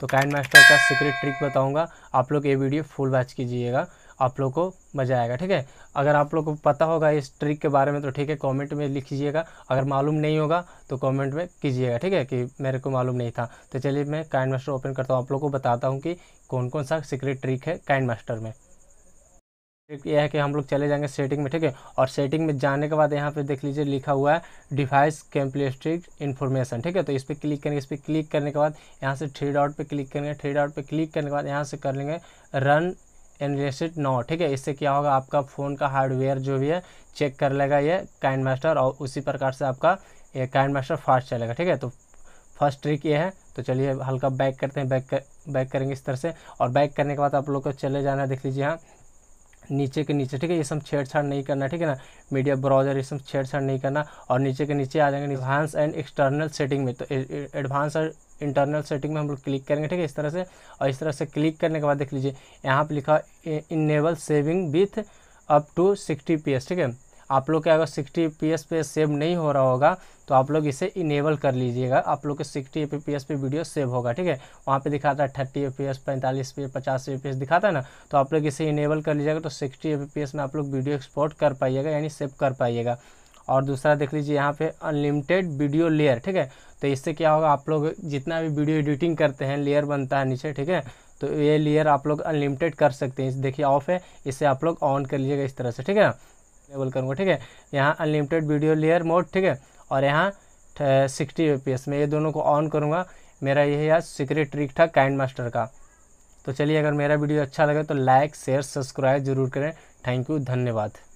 तो KineMaster का secret trick बताऊँगा आप लोग ये वीडियो फुल वॉच कीजिएगा आप लोग को मज़ा आएगा ठीक है अगर आप लोग को पता होगा इस ट्रिक के बारे में तो ठीक है कमेंट में लिखिएगा अगर मालूम नहीं होगा तो कमेंट में कीजिएगा ठीक है कि मेरे को मालूम नहीं था तो चलिए मैं काइंड मास्टर ओपन करता हूँ आप लोग को बताता हूँ कि कौन कौन सा सीक्रेट ट्रिक है काइंड मास्टर में सिर्फ यह है कि हम लोग चले जाएंगे सेटिंग में ठीक है और सेटिंग में जाने के बाद यहाँ पे देख लीजिए लिखा हुआ है डिवाइस कैम्पलेस्ट्रिक इन्फॉर्मेशन ठीक है तो इस पर क्लिक करेंगे इस पर क्लिक करने के बाद यहाँ से थ्री डॉट पे क्लिक करेंगे थ्री डॉट पे क्लिक करने के बाद यहाँ से कर लेंगे रन एनलिस्टेड नौ ठीक है इससे क्या होगा आपका फ़ोन का हार्डवेयर जो भी है चेक कर लेगा ये काइन मास्टर और उसी प्रकार से आपका ये काइन मास्टर फास्ट चलेगा ठीक है तो फर्स्ट ट्रिक ये है तो चलिए हल्का बैक करते हैं बैक कर, बैक करेंगे इस तरह से और बैक करने के बाद आप लोग को चले जाना देख लीजिए यहाँ नीचे के नीचे ठीक है ये सब छेड़छाड़ नहीं करना ठीक है ना मीडिया ब्राउजर ये सब छेड़छाड़ नहीं करना और नीचे के नीचे आ जाएंगे एडवांस एंड एक्सटर्नल सेटिंग में तो एडवांस और इंटरनल सेटिंग में हम लोग क्लिक करेंगे ठीक है इस तरह से और इस तरह से क्लिक करने के बाद देख लीजिए यहाँ पर लिखा enable saving with up to sixty P ठीक है आप लोग के अगर सिक्सटी पी पे सेव नहीं हो रहा होगा तो आप लोग इसे इनेबल कर लीजिएगा आप लोग के सिक्सटी एफ पे वीडियो सेव होगा ठीक है वहाँ पे दिखाता है थर्टी ए पी एस पैंतालीस पी पचास पी दिखाता है ना तो आप लोग इसे इनेबल कर लीजिएगा तो सिक्सटी एफ में आप लोग वीडियो एक्सपोर्ट कर पाइएगा यानी सेव कर पाइएगा और दूसरा देख लीजिए यहाँ पे अनलिमिटेड वीडियो लेयर ठीक है तो इससे क्या होगा आप लोग जितना भी वीडियो एडिटिंग करते हैं लेयर बनता है नीचे ठीक है तो ये लेयर आप लोग अनलिमिटेड कर सकते हैं देखिए ऑफ है इसे आप लोग ऑन कर लीजिएगा इस तरह से ठीक है इनेबल करूँगा ठीक है यहाँ अनलिमिटेड वीडियो लेयर मोड ठीक है और यहाँ सिक्सटी एफ में ये दोनों को ऑन करूँगा मेरा यही है सीक्रेट ट्रिक था काइंड मास्टर का तो चलिए अगर मेरा वीडियो अच्छा लगे तो लाइक शेयर सब्सक्राइब जरूर करें थैंक यू धन्यवाद